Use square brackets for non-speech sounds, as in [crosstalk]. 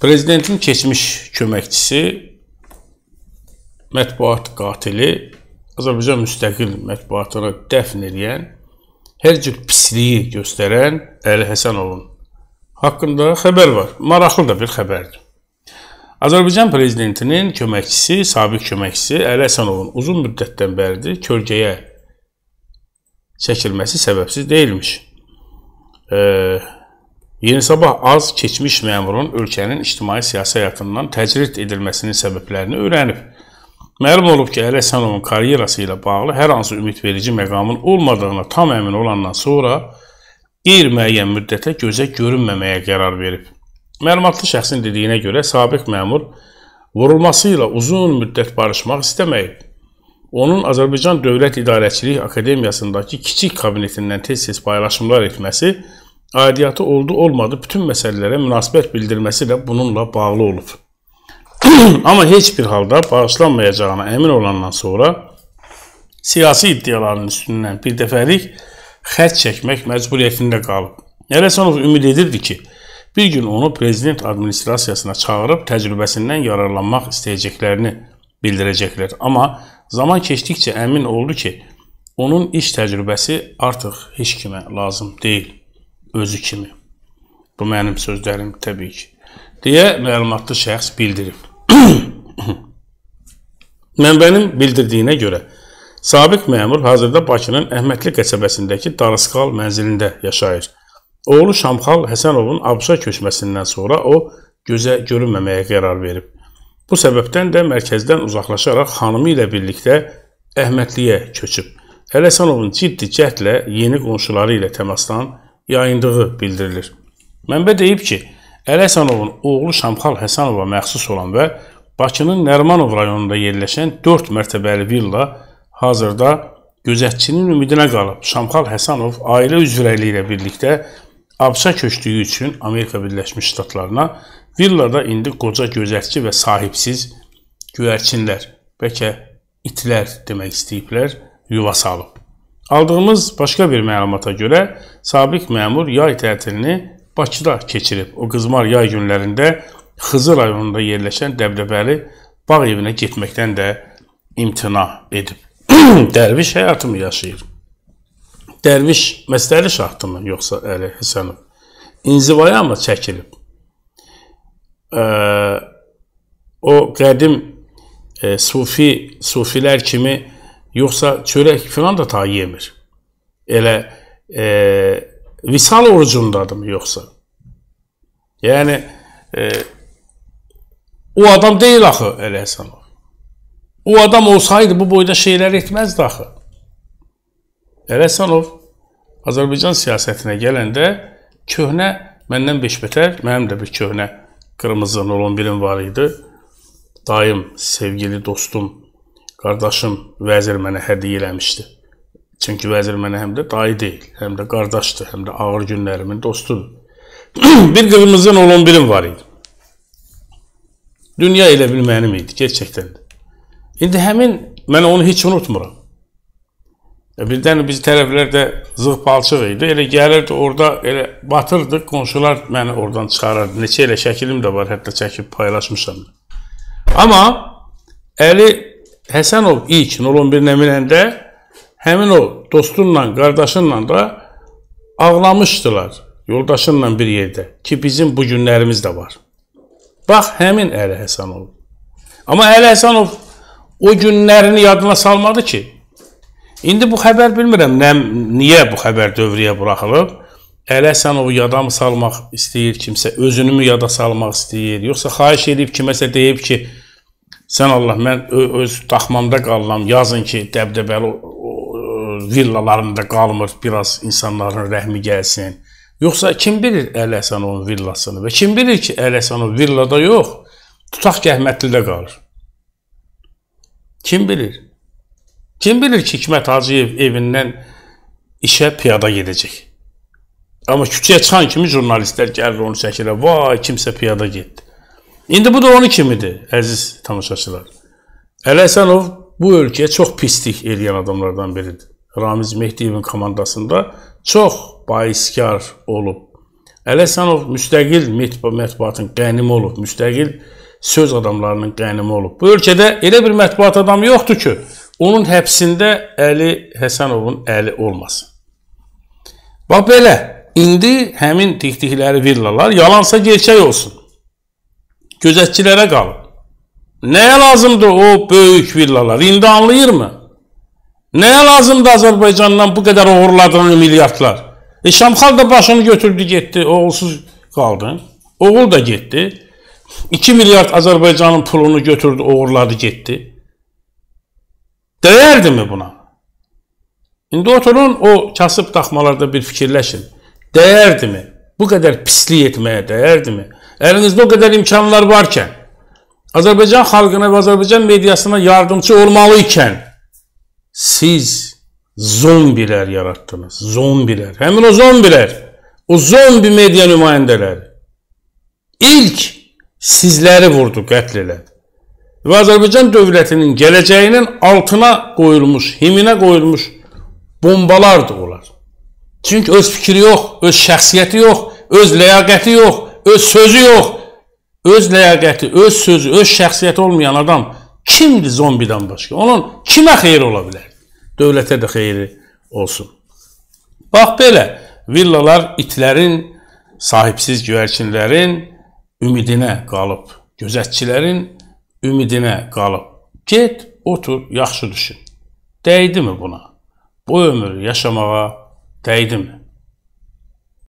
Prezidentin keçmiş köməkçisi mətbuat qatili Azərbaycan müstəqil mətbuatını dəfn edən, hər cür pisliyi göstərən Əli Həsənovun haqqında xəbər var. Maraqlı da bir xəbərdir. Azərbaycan prezidentinin köməkçisi, sabiq köməkçisi Əli Həsənovun uzun müddətdən bəridir kölgəyə çəkilməsi səbəbsiz deyilmiş. Eee Yeni Sabah az keçmiş məmurun ölkənin ictimai-siyasi həyatından təcrid edilməsinin səbəblərini öyrənib. Məlum olub ki, Əli Əsənovun karyerası ilə bağlı hər hansı ümidverici məqamın olmadığına tam əmin olandan sonra qeyri-müəyyən müddətə gözə görünməməyə qərar verib. Məlumatlı şəxsin dediyinə görə sabiq məmur vurulması ilə uzun müddət barışmaq istəməyib. Onun Azərbaycan Dövlət İdarəçilik Akademiyasındakı kiçik kabinetindən tez-tez paylaşımlar etməsi aidiyyatı oldu olmadı bütün məsələlərə münasibət bildirməsi də bununla bağlı olub. [clears throat] Amma heç bir halda bağışlanmayacağına əmin olandan sonra siyasi iddiaların üstündən bir dəfəlik xətt çəkmək məcburiyyətində qalıb. Ələsonov ümid edirdi ki, bir gün onu prezident administrasiyasına çağırıb təcrübəsindən yararlanmaq istəyəcəklərini bildirəcəklər. Amma zaman keçdikcə əmin oldu ki, onun iş təcrübəsi artıq heç kimə lazım deyil özü kimi. Bu mənim sözlərim təbii ki. deyə məlumatlı şəxs bildirib. [coughs] Mənbənin bildirdiyinə görə sabiq məmur hazırda Bakının Əhmədli qəsəbəsindəki Darısqal mənzilində yaşayır. Oğlu Şamxal Həsənovun Abşa köçməsindən sonra o gözə görünməməyə qərar verib. Bu səbəbdən də mərkəzdən uzaqlaşaraq xanımı ilə birlikdə Əhmədliyə köçüb. Ələsənovun ciddi cəhdlə yeni qonşuları ilə təmasdan yayındığı bildirilir. Mənbə deyib ki, Əli Həsənovun oğlu Şamxal Həsənova məxsus olan və Bakının Nərmanov rayonunda yerləşən 4 mərtəbəli villa hazırda gözətçinin ümidinə qalıb. Şamxal Həsənov ailə üzvləri ilə birlikdə abşa köçdüyü üçün Amerika Birləşmiş Ştatlarına villada indi qoca gözətçi və sahibsiz göyərçinlər, bəlkə itlər demək istəyiblər, yuva salıb. Aldığımız başqa bir məlumata görə sabiq məmur yay tətilini Bakıda keçirib. O qızmar yay günlərində Xızı rayonunda yerləşən Dəbdəbəli bağ evinə getməkdən də imtina edib. [clears throat] Dərviş həyatımı yaşayır. Dərviş məstəli şaxtımı yoxsa Əli Həsənov? İnzivaya mı çəkilib? E, o qədim e, sufi sufilər kimi Yoxsa çörək filan da ta yemir. Elə e, visal orucundadımı yoxsa? Yəni e, o adam deyil axı elə Həsənov. O adam olsaydı bu boyda şeylər etməzdi axı. Elə Həsənov Azərbaycan siyasətinə gələndə köhnə məndən 5 betər, mənim də bir köhnə qırmızı 011-im var idi. Daim, sevgili dostum qardaşım vəzir mənə hədiyyə eləmişdi. Çünki vəzir mənə həm də dayı deyil, həm də qardaşdır, həm də ağır günlərimin dostudur. [clears throat] bir qırmızı 11-im var idi. Dünya elə bil mənim idi, gerçəkdən də. İndi həmin, mən onu heç unutmuram. E, birdən biz tərəflərdə zığ palçıq idi. Elə gəlirdi orada, elə batırdı. Qonşular məni oradan çıxarardı. Neçə elə şəkilim də var, hətta çəkib paylaşmışam. Amma Əli Həsənov ilk 011-nə minəndə həmin o dostunla, qardaşınla da ağlamışdılar yoldaşınla bir yerdə ki, bizim bu günlərimiz də var. Bax, həmin Əli Həsənov. Amma Əli Həsənov o günlərini yadına salmadı ki. İndi bu xəbər bilmirəm, nə, niyə bu xəbər dövriyə buraxılıb? Əli Həsənovu yada mı salmaq istəyir kimsə, özünü mü yada salmaq istəyir, yoxsa xahiş edib kiməsə deyib ki, Sən Allah, mən öz daxmamda qalıram. Yazın ki, dəbdəbəli villalarında qalmır, biraz insanların rəhmi gəlsin. Yoxsa kim bilir Əli Həsənovun villasını və kim bilir ki, Əli Həsənov villada yox, tutaq ki, Əhmədlidə qalır. Kim bilir? Kim bilir ki, Hikmət Hacıyev evindən işə piyada gedəcək. Amma küçəyə çıxan kimi jurnalistlər gəlir onu çəkirlər. Vay, kimsə piyada getdi. İndi bu da onun kimidir, əziz tamaşaçılar. Əli Həsənov bu ölkəyə çox pislik eləyən adamlardan biridir. Ramiz Mehdiyevin komandasında çox bayiskar olub. Əli Həsənov müstəqil mətbuatın qənimi olub, müstəqil söz adamlarının qənimi olub. Bu ölkədə elə bir mətbuat adamı yoxdur ki, onun həbsində Əli Həsənovun əli olmasın. Bax belə, indi həmin tikdikləri villalar yalansa gerçək olsun gözətçilərə qalıb. Nəyə lazımdır o böyük villalar? İndi anlayırmı? Nəyə lazımdır Azərbaycandan bu qədər oğurladığı milyardlar? E Şamxal da başını götürdü, getdi, oğulsuz qaldı. Oğul da getdi. 2 milyard Azərbaycanın pulunu götürdü, oğurladı, getdi. Dəyərdi mi buna? İndi oturun o kasıb daxmalarda bir fikirləşin. Dəyərdi mi? Bu qədər pislik etməyə dəyərdi mi? Əlinizdə o qədər imkanlar varkən, Azərbaycan xalqına və Azərbaycan mediasına yardımcı olmalı ikən siz zombilər yaratdınız. Zombilər. Həmin o zombilər, o zombi media nümayəndələri ilk sizləri vurdu, qətl elədi. Və Azərbaycan dövlətinin gələcəyinin altına qoyulmuş, himinə qoyulmuş bombalardır onlar. Çünki öz fikri yox, öz şəxsiyyəti yox, öz ləyaqəti yox, öz sözü yox, öz ləyaqəti, öz sözü, öz şəxsiyyəti olmayan adam kimdir zombidən başqa? Onun kimə xeyri ola bilər? Dövlətə də xeyri olsun. Bax belə, villalar itlərin, sahibsiz göyərçinlərin ümidinə qalıb, gözətçilərin ümidinə qalıb. Get, otur, yaxşı düşün. Dəydimi buna? Bu ömür yaşamağa dəydimi?